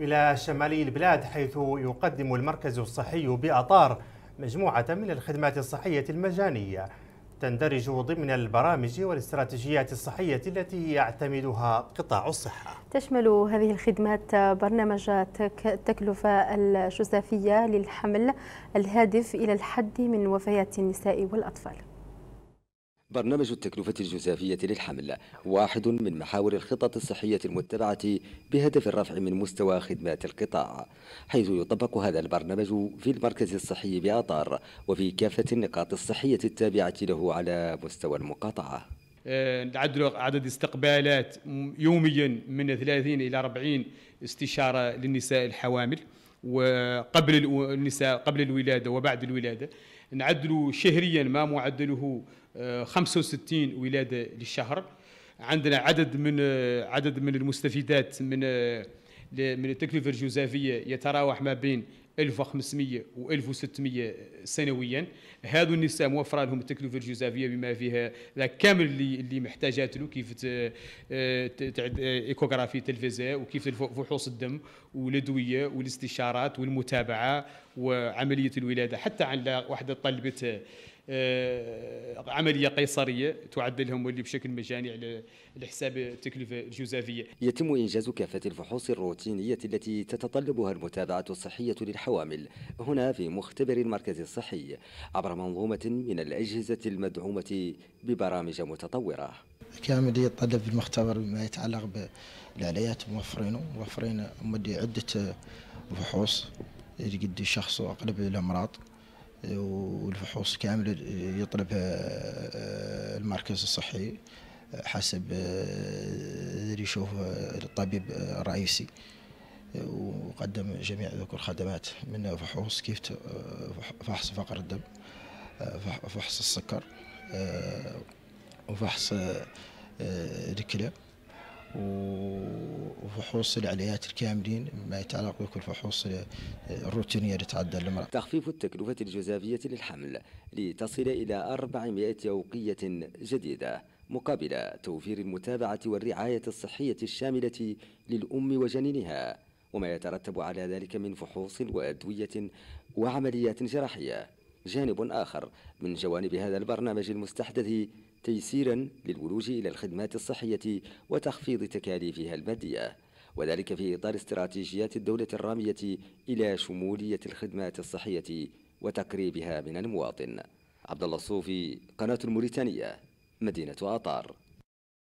إلى شمالي البلاد حيث يقدم المركز الصحي بأطار مجموعة من الخدمات الصحية المجانية تندرج ضمن البرامج والاستراتيجيات الصحية التي يعتمدها قطاع الصحة تشمل هذه الخدمات برنامج التكلفة الجزافية للحمل الهادف إلى الحد من وفيات النساء والأطفال برنامج التكلفة الجزافية للحمل واحد من محاور الخطط الصحية المتبعة بهدف الرفع من مستوى خدمات القطاع حيث يطبق هذا البرنامج في المركز الصحي بأطار وفي كافة النقاط الصحية التابعة له على مستوى المقاطعة نعدلوا آه، عدد استقبالات يوميا من 30 إلى 40 استشارة للنساء الحوامل وقبل النساء قبل الولادة وبعد الولادة نعدلوا شهريا ما معدله 65 ولاده للشهر عندنا عدد من عدد من المستفيدات من من التكلفه الجزافيه يتراوح ما بين 1500 و 1600 سنويا هذو النساء موفر لهم التكلفه الجزافيه بما فيها كامل اللي اللي محتاجات له كيف ايكوغرافي التلفزه وكيف فحوص الدم والادويه والاستشارات والمتابعه وعمليه الولاده حتى عن واحده طلبت آه، عمليه قيصريه تعد لهم واللي بشكل مجاني على حساب التكلفه الجزافيه. يتم انجاز كافه الفحوص الروتينيه التي تتطلبها المتابعه الصحيه للحوامل هنا في مختبر المركز الصحي عبر منظومه من الاجهزه المدعومه ببرامج متطوره. كامل يتطلب المختبر بما يتعلق بالعليات موفرينه موفرين عده فحوص قد الشخص وأقلب الامراض والفحوص كامل يطلبها آه، المركز الصحي حسب آه، اللي يشوفه الطبيب الرئيسي آه، وقدم جميع ذكر الخدمات من فحوص كيف فحص فقر الدم فحص السكر وفحص الكلى وفحوص العليات الكاملين ما يتعلق بالفحوص الروتينية لتعدى المرأة تخفيف التكلفة الجزافية للحمل لتصل إلى 400 أوقية جديدة مقابل توفير المتابعة والرعاية الصحية الشاملة للأم وجنينها وما يترتب على ذلك من فحوص وأدوية وعمليات جراحية جانب آخر من جوانب هذا البرنامج المستحدث تيسيرا للولوج إلى الخدمات الصحية وتخفيض تكاليفها المادية وذلك في إطار استراتيجيات الدولة الرامية إلى شمولية الخدمات الصحية وتقريبها من المواطن عبد الله الصوفي قناة الموريتانية مدينة آطار